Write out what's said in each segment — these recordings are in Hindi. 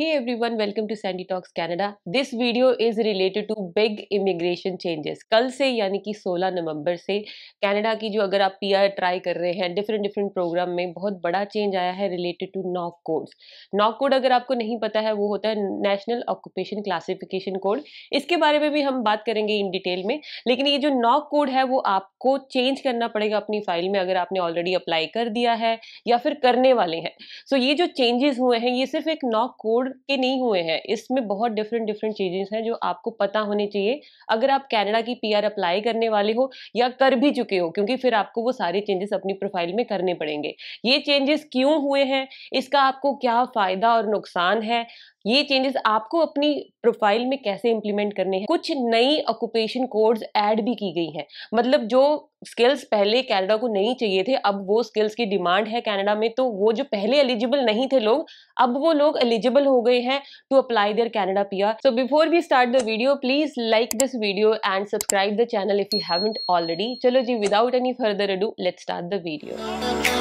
Hey everyone, welcome to Sandy Talks Canada. This video is related to big immigration changes. कल से यानी कि 16 नवंबर से कनाडा की जो अगर आप पी आर ट्राई कर रहे हैं डिफरेंट डिफरेंट प्रोग्राम में बहुत बड़ा चेंज आया है related to NOC codes NOC code अगर आपको नहीं पता है वो होता है नेशनल ऑक्यूपेशन क्लासिफिकेशन कोड इसके बारे में भी हम बात करेंगे इन डिटेल में लेकिन ये जो नॉक कोड है वो आपको चेंज करना पड़ेगा अपनी फाइल में अगर आपने ऑलरेडी अप्लाई कर दिया है या फिर करने वाले हैं सो so, ये जो चेंजेस हुए हैं ये सिर्फ एक नॉक कोड के नहीं हुए हैं इसमें बहुत डिफरेंट डिफरेंट चीज़ें हैं जो आपको पता होनी चाहिए अगर आप कैनेडा की पीआर अप्लाई करने वाले हो या कर भी चुके हो क्योंकि फिर आपको वो सारे चेंजेस अपनी प्रोफाइल में करने पड़ेंगे ये चेंजेस क्यों हुए हैं इसका आपको क्या फ़ायदा और नुकसान है ये चेंजेस आपको अपनी प्रोफाइल में कैसे इंप्लीमेंट करने हैं कुछ नई ऑक्यूपेशन कोड्स ऐड भी की गई हैं मतलब जो स्किल्स पहले कैनेडा को नहीं चाहिए थे अब वो स्किल्स की डिमांड है कनाडा में तो वो जो पहले एलिजिबल नहीं थे लोग अब वो लोग एलिजिबल हो गए हैं to apply their Canada PR so before we start the video please like this video and subscribe the channel if you haven't already चलो जी without any further ado let start the video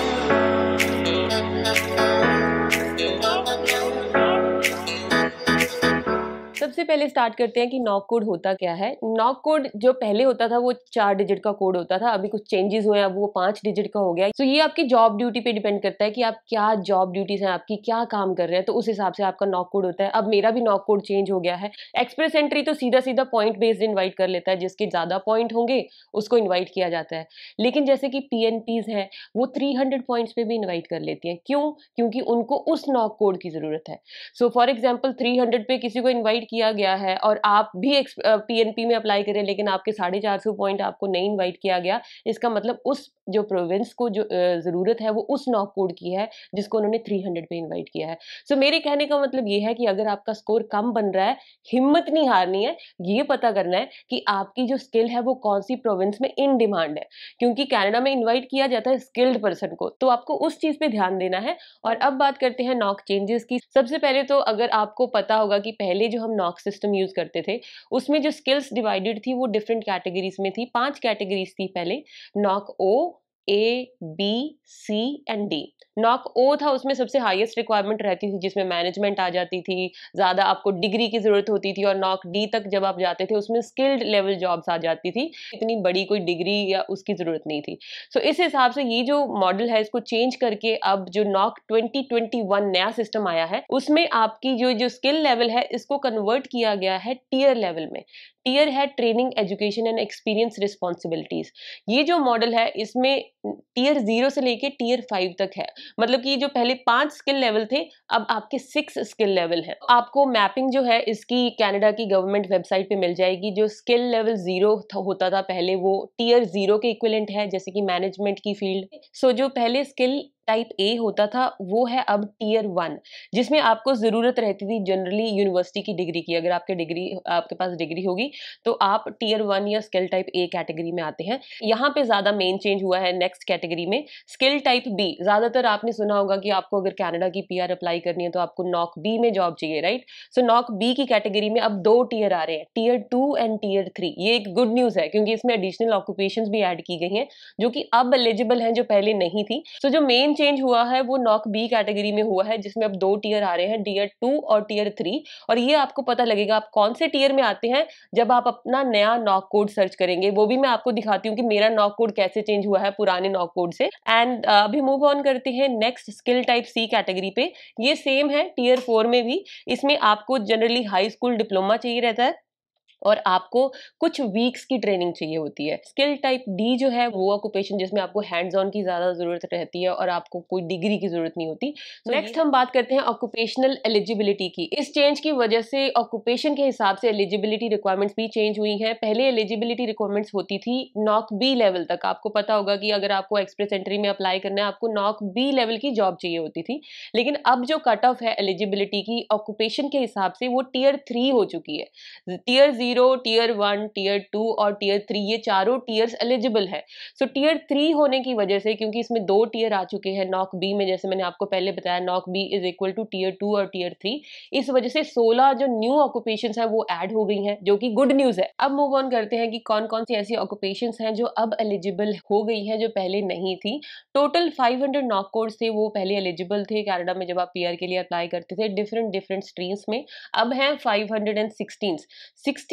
सबसे पहले स्टार्ट करते हैं कि नॉक कोड होता क्या है नॉक कोड जो पहले होता था वो चार डिजिट का कोड होता था अभी कुछ चेंजेस हुए हैं अब वो पांच डिजिट का हो गया सो so, ये आपकी जॉब ड्यूटी पे डिपेंड करता है कि आप क्या जॉब ड्यूटीज हैं आपकी क्या काम कर रहे हैं तो उस हिसाब से आपका नॉक कोड होता है अब मेरा भी नॉक कोड चेंज हो गया है एक्सप्रेस एंट्री तो सीधा सीधा पॉइंट बेस्ड इन्वाइट कर लेता है जिसके ज़्यादा पॉइंट होंगे उसको इन्वाइट किया जाता है लेकिन जैसे कि पी एन पीज हैं वो थ्री हंड्रेड पॉइंट्स पे भी इन्वाइट कर लेती हैं क्यों क्योंकि उनको उस नॉक कोड की ज़रूरत है so for example three hundred पे किसी को इन्वाइट किया किया गया है और आप भी पीएनपी में अप्लाई करें लेकिन आपके साढ़े चार सौ पॉइंट आपको नहीं इनवाइट किया गया इसका मतलब उस जो प्रोविंस को जो ज़रूरत है वो उस नॉक कोड की है जिसको उन्होंने थ्री हंड्रेड पे इनवाइट किया है सो so, मेरे कहने का मतलब ये है कि अगर आपका स्कोर कम बन रहा है हिम्मत नहीं हारनी है ये पता करना है कि आपकी जो स्किल है वो कौन सी प्रोविंस में इन डिमांड है क्योंकि कैनेडा में इन्वाइट किया जाता है स्किल्ड पर्सन को तो आपको उस चीज़ पर ध्यान देना है और अब बात करते हैं नॉक चेंजेस की सबसे पहले तो अगर आपको पता होगा कि पहले जो हम नॉक मार्क्स सिस्टम यूज़ करते थे उसमें जो स्किल्स डिवाइडेड थी वो डिफरेंट कैटेगरीज में थी पांच कैटेगरीज थी पहले NOC O A B C and D NOC O था उसमें सबसे हाईएस्ट रिक्वायरमेंट रहती थी जिसमें मैनेजमेंट आ जाती थी ज़्यादा आपको डिग्री की ज़रूरत होती थी और नॉक डी तक जब आप जाते थे उसमें स्किल्ड लेवल जॉब्स आ जाती थी इतनी बड़ी कोई डिग्री या उसकी ज़रूरत नहीं थी सो so, इस हिसाब से ये जो मॉडल है इसको चेंज करके अब जो नॉक ट्वेंटी नया सिस्टम आया है उसमें आपकी जो जो स्किल लेवल है इसको कन्वर्ट किया गया है टीयर लेवल में टीयर है training education and experience responsibilities ये जो मॉडल है इसमें टीयर जीरो से लेके टीयर फाइव तक है मतलब कि ये जो पहले पांच स्किल लेवल थे अब आपके सिक्स स्किल लेवल है आपको मैपिंग जो है इसकी कैनेडा की गवर्नमेंट वेबसाइट पे मिल जाएगी जो स्किल लेवल जीरो होता था पहले वो टीयर जीरो के इक्वलेंट है जैसे कि मैनेजमेंट की फील्ड सो so, जो पहले स्किल टाइप ए होता था वो है अब टीयर वन जिसमें आपको ज़रूरत रहती थी जनरली यूनिवर्सिटी की डिग्री की अगर आपके डिग्री आपके पास डिग्री होगी तो आप टीयर वन या स्किल टाइप ए कैटेगरी में आते हैं यहाँ पे ज़्यादा मेन चेंज हुआ है नेक्स्ट कैटेगरी में स्किल टाइप बी ज़्यादातर आपने सुना होगा कि आपको अगर कैनेडा की पी अप्लाई करनी है तो आपको नॉक बी में जॉब चाहिए राइट सो नॉक बी की कैटेगरी में अब दो टीयर आ रहे हैं TEER two and TEER three ये एक गुड न्यूज़ है क्योंकि इसमें एडिशनल ऑक्यूपेशन भी एड की गई हैं जो कि अब एलिजिबल हैं जो पहले नहीं थी सो so, जो मेन चेंज हुआ है वो नॉक बी कैटेगरी में हुआ है जिसमें अब दो टीयर आ रहे हैं टीयर टू और टीयर थ्री और ये आपको पता लगेगा आप कौन से टीयर में आते हैं जब आप अपना नया नॉक कोड सर्च करेंगे वो भी मैं आपको दिखाती हूँ कि मेरा नॉक कोड कैसे चेंज हुआ है पुराने नॉक कोड से एंड अभी मूव ऑन करते हैं next skill type C category पे ये सेम है टीयर फोर में भी इसमें आपको जनरली हाई स्कूल डिप्लोमा चाहिए रहता है और आपको कुछ वीक्स की ट्रेनिंग चाहिए होती है स्किल टाइप डी जो है वो ऑक्यूपेशन जिसमें आपको हैंड्स ऑन की ज़्यादा ज़रूरत रहती है और आपको कोई डिग्री की ज़रूरत नहीं होती नेक्स्ट so, हम बात करते हैं ऑक्यूपेशनल एलिजिबिलिटी की इस चेंज की वजह से ऑक्यूपेशन के हिसाब से एलिजिबिलिटी रिक्वायरमेंट्स भी चेंज हुई हैं पहले एलिजिबिलिटी रिक्वायरमेंट्स होती थी नॉक बी लेवल तक आपको पता होगा कि अगर आपको एक्सप्रेस एंट्री में अप्लाई करना है आपको नॉक बी लेवल की जॉब चाहिए होती थी लेकिन अब जो कट ऑफ है एलिजिबिलिटी की ऑक्यूपेशन के हिसाब से वो टीयर थ्री हो चुकी है TEER zero TEER one TEER two और टीयर थ्री ये चारों टीयर्स एलिजिबल है सो टीयर थ्री होने की वजह से क्योंकि इसमें दो टीयर आ चुके हैं नॉक बी में जैसे मैंने आपको पहले बताया NOC B is equal to TEER two और टीयर थ्री इस वजह से सोलह जो न्यू ऑक्यूपेशन है वो एड हो गई है जो की गुड न्यूज है अब मूव ऑन करते हैं कि कौन कौन सी ऐसी ऑक्यूपेशन है जो अब एलिजिबल हो गई है जो पहले नहीं थी total five hundred NOC codes थे वो पहले एलिजिबल थे कैनेडा में जब आप पीआर के लिए अप्लाई करते थे डिफरेंट डिफरेंट स्ट्रीम्स में अब हैं फाइव हंड्रेड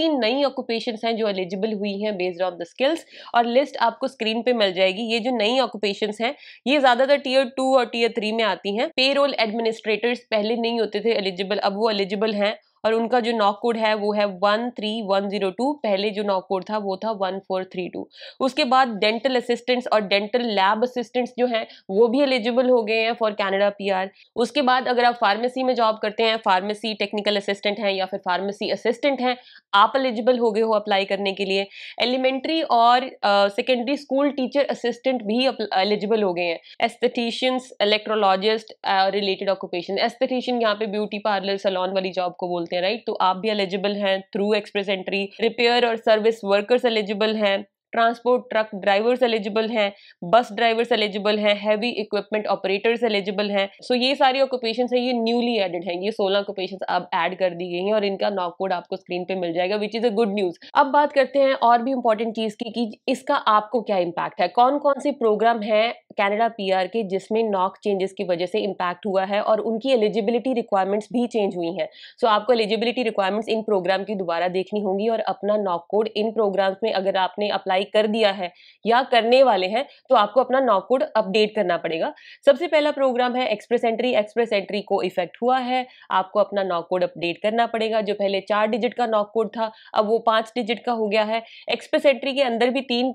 16 नई ऑक्यूपेशन हैं जो एलिजिबल हुई हैं बेस्ड ऑन द स्किल्स और लिस्ट आपको स्क्रीन पे मिल जाएगी ये जो नई ऑक्यूपेशन हैं ये ज़्यादातर टीयर टू और टीयर थ्री में आती हैं पेरोल एडमिनिस्ट्रेटर्स पहले नहीं होते थे एलिजिबल अब वो एलिजिबल हैं और उनका जो नॉक कोड है वो है one three one zero two पहले जो नॉक कोड था वो था वन फोर थ्री टू उसके बाद डेंटल असिस्टेंट्स और डेंटल लैब असिस्टेंट्स जो हैं वो भी एलिजिबल हो गए हैं फॉर कैनेडा पी आर उसके बाद अगर आप फार्मेसी में जॉब करते हैं फार्मेसी टेक्निकल असिस्टेंट हैं या फिर फार्मेसी असिस्टेंट हैं आप एलिजिबल हो गए हो अप्लाई करने के लिए एलिमेंट्री और सेकेंडरी स्कूल टीचर असिस्टेंट भी एलिजिबल हो गए हैं estheticians electrologist related occupation esthetician यहाँ पे ब्यूटी पार्लर सलॉन वाली जॉब को बोलते हैं हैं राइट तो आप भी एलिजिबल हैं थ्रू एक्सप्रेस एंट्री रिपेयर और सर्विस वर्कर्स एलिजिबल हैं ट्रांसपोर्ट ट्रक ड्राइवर्स एलिजिबल हैं बस ड्राइवर्स एलिजिबल हैं हैवी इक्विपमेंट ऑपरेटर्स एलिजिबल हैं सो ये सारी ऑक्यूपेशन है ये न्यूली एडेड हैं ये सोलह ऑक्यूपेशन अब एड कर दी गई हैं और इनका नॉक कोड आपको स्क्रीन पे मिल जाएगा which is a good news अब बात करते हैं और भी इंपॉर्टेंट चीज़ की कि इसका आपको क्या इम्पैक्ट है कौन कौन से प्रोग्राम है पी आर के जिसमें नॉक चेंजेस की वजह से इम्पैक्ट हुआ है और उनकी एलिजिबिलिटी रिक्वायरमेंट्स भी चेंज हुई हैं सो so, आपको एलिजिबिलिटी रिक्वायरमेंट्स इन प्रोग्राम की दोबारा देखनी होंगी और अपना नॉक कोड इन प्रोग्राम्स में अगर आपने अप्लाई अप्लाई कर दिया है या करने वाले हैं तो आपको अपना नॉक अपडेट करना पड़ेगा सबसे पहला प्रोग्राम है एक्सप्रेस एंट्री एक्सप्रेस एंट्री को इफेक्ट हुआ है आपको अपना नॉक अपडेट करना पड़ेगा जो पहले चार डिजिट का नॉक कोड था अब वो पांच डिजिट का हो गया है एक्सप्रेस एंट्री के अंदर भी तीन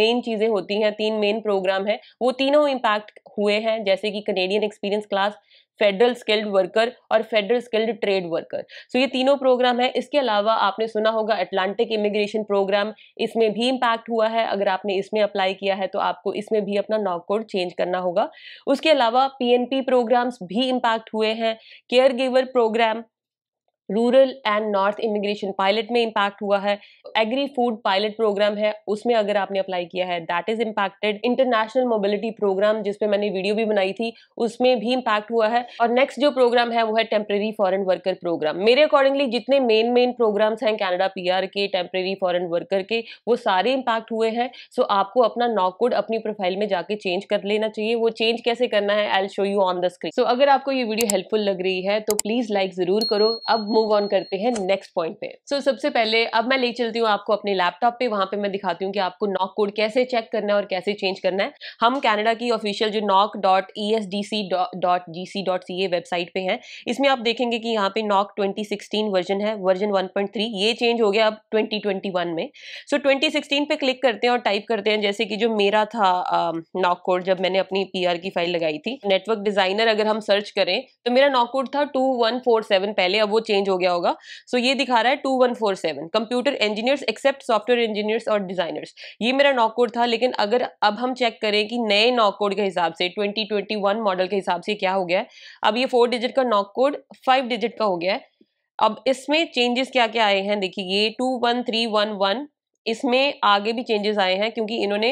मेन चीज़ें होती हैं तीन मेन प्रोग्राम है वो तीनों इंपैक्ट हुए हैं जैसे कि Canadian experience class federal skilled worker और federal skilled trade worker so ये तीनों प्रोग्राम है इसके अलावा आपने सुना होगा अटलांटिक इमिग्रेशन प्रोग्राम इसमें भी इम्पैक्ट हुआ है अगर आपने इसमें अप्लाई किया है तो आपको इसमें भी अपना नॉक कोड चेंज करना होगा उसके अलावा पीएनपी प्रोग्राम्स भी इम्पैक्ट हुए हैं caregiver program rural and north immigration pilot में इम्पैक्ट हुआ है एग्री फूड पायलट प्रोग्राम है उसमें अगर आपने अप्लाई किया है that is impacted international mobility program जिसपे मैंने वीडियो भी बनाई थी उसमें भी इम्पैक्ट हुआ है और नेक्स्ट जो प्रोग्राम है वो है टेम्प्रेरी फॉरन वर्कर प्रोग्राम मेरे अकॉर्डिंगली जितने मेन मेन प्रोग्राम्स हैं कैनेडा पी के टेम्प्रेरी फॉरन वर्कर के वो सारे इम्पैक्ट हुए हैं सो so आपको अपना नॉक कोड अपनी प्रोफाइल में जाके चेंज कर लेना चाहिए वो चेंज कैसे करना है I show you on the screen so अगर आपको ये वीडियो हेल्पफुल लग रही है तो प्लीज़ लाइक ज़रूर करो अब मूव ऑन करते हैं नेक्स्ट पॉइंट पे सो so, सबसे पहले अब मैं ले चलती हूँ आपको अपने लैपटॉप पे वहां पे मैं दिखाती हूँ कि आपको नॉक कोड कैसे चेक करना है और कैसे चेंज करना है हम कनाडा की ऑफिशियल जो NOC dot E S D C dot G C dot C A website पे है इसमें आप देखेंगे कि यहाँ पे नॉक ट्वेंटी सिक्सटीन वर्जन है वर्जन वन पॉइंट थ्री ये चेंज हो गया अब ट्वेंटी ट्वेंटी वन में सो ट्वेंटी सिक्सटीन पे क्लिक करते हैं और टाइप करते हैं जैसे कि जो मेरा था नॉक कोड जब मैंने अपनी पी आर की फाइल लगाई थी नेटवर्क डिजाइनर अगर हम सर्च करें तो मेरा नॉक कोड था टू वन फोर सेवन पहले अब वो चेंज चेंज हो गया होगा सो so, ये दिखा रहा है two one four seven computer engineers except software engineers और डिजाइनर्स ये मेरा नॉक कोड था लेकिन अगर अब हम चेक करें कि नए नॉक कोड के हिसाब से ट्वेंटी ट्वेंटी वन मॉडल के हिसाब से क्या हो गया है अब ये फोर डिजिट का नॉक कोड फाइव डिजिट का हो गया है अब इसमें चेंजेस क्या क्या आए हैं देखिए ये two one three one one इसमें आगे भी चेंजेस आए हैं क्योंकि इन्होंने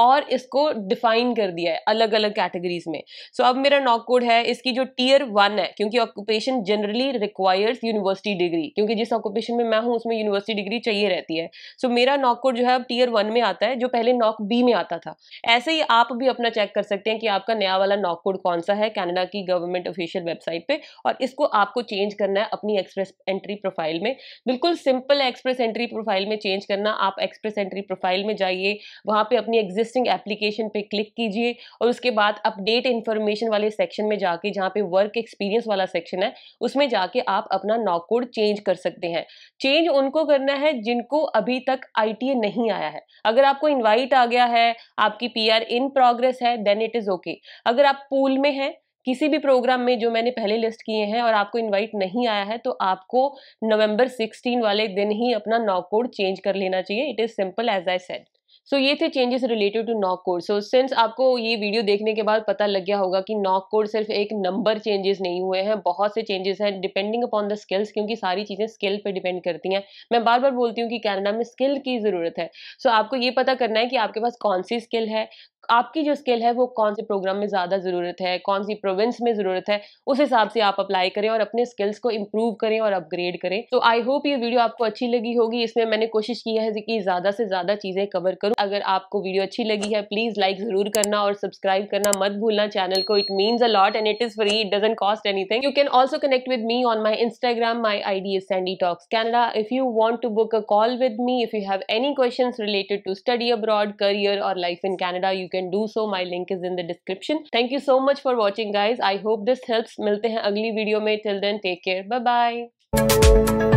और इसको डिफाइन कर दिया है अलग अलग कैटेगरीज में सो so, अब मेरा नॉक कोड है इसकी जो टीयर वन है क्योंकि occupation generally requires university degree क्योंकि जिस ऑक्यूपेशन में मैं हूँ उसमें यूनिवर्सिटी डिग्री चाहिए रहती है सो so, मेरा नॉक कोड जो है अब टीयर वन में आता है जो पहले नॉक बी में आता था ऐसे ही आप भी अपना चेक कर सकते हैं कि आपका नया वाला नॉक कोड कौन सा है कैनेडा की गवर्नमेंट ऑफिशियल वेबसाइट पर और इसको आपको चेंज करना है अपनी एक्सप्रेस एंट्री प्रोफाइल में बिल्कुल सिंपल एक्सप्रेस एंट्री प्रोफाइल में चेंज करना आप एक्सप्रेस एंट्री प्रोफाइल में जाइए वहाँ पर अपनी एग्जिट एग्जिस्टिंग एप्लीकेशन पे क्लिक कीजिए और उसके बाद अपडेट इन्फॉर्मेशन वाले सेक्शन में जाके जहाँ पे वर्क एक्सपीरियंस वाला सेक्शन है उसमें जाके आप अपना नॉक कोड चेंज कर सकते हैं चेंज उनको करना है जिनको अभी तक आई नहीं आया है अगर आपको इन्वाइट आ गया है आपकी पी इन प्रोग्रेस है देन इट इज़ ओके अगर आप पूल में हैं किसी भी प्रोग्राम में जो मैंने पहले लिस्ट किए हैं और आपको इनवाइट नहीं आया है तो आपको नवंबर 16 वाले दिन ही अपना नॉक कोड चेंज कर लेना चाहिए it is simple as I said so so, ये थे changes related to NOC code so since आपको ये वीडियो देखने के बाद पता लग गया होगा कि नॉक कोड सिर्फ एक नंबर चेंजेस नहीं हुए हैं बहुत से चेंजेस हैं डिपेंडिंग अपॉन द स्किल्स क्योंकि सारी चीज़ें स्किल पे डिपेंड करती हैं मैं बार बार बोलती हूँ कि कैनेडा में स्किल की ज़रूरत है सो so, आपको ये पता करना है कि आपके पास कौन सी स्किल है आपकी जो स्किल है वो कौन से प्रोग्राम में ज़्यादा ज़रूरत है कौन सी प्रोविंस में ज़रूरत है उस हिसाब से आप अप्लाई करें और अपने स्किल्स को इम्प्रूव करें और अपग्रेड करें तो आई होप ये वीडियो आपको अच्छी लगी होगी इसमें मैंने कोशिश की है कि ज़्यादा से ज़्यादा चीज़ें कवर करूँ अगर आपको वीडियो अच्छी लगी है प्लीज़ लाइक ज़रूर करना और सब्सक्राइब करना मत भूलना चैनल को it means a lot and it is free it doesn't cost anything you can also connect with me on my Instagram my I D is Sandy talks Canada if you want to book a call with me if you have any question related to study abroad career और life in Canada you can do so my link is in the description thank you so much for watching guys i hope this helps milte hain agli video mein till then take care bye bye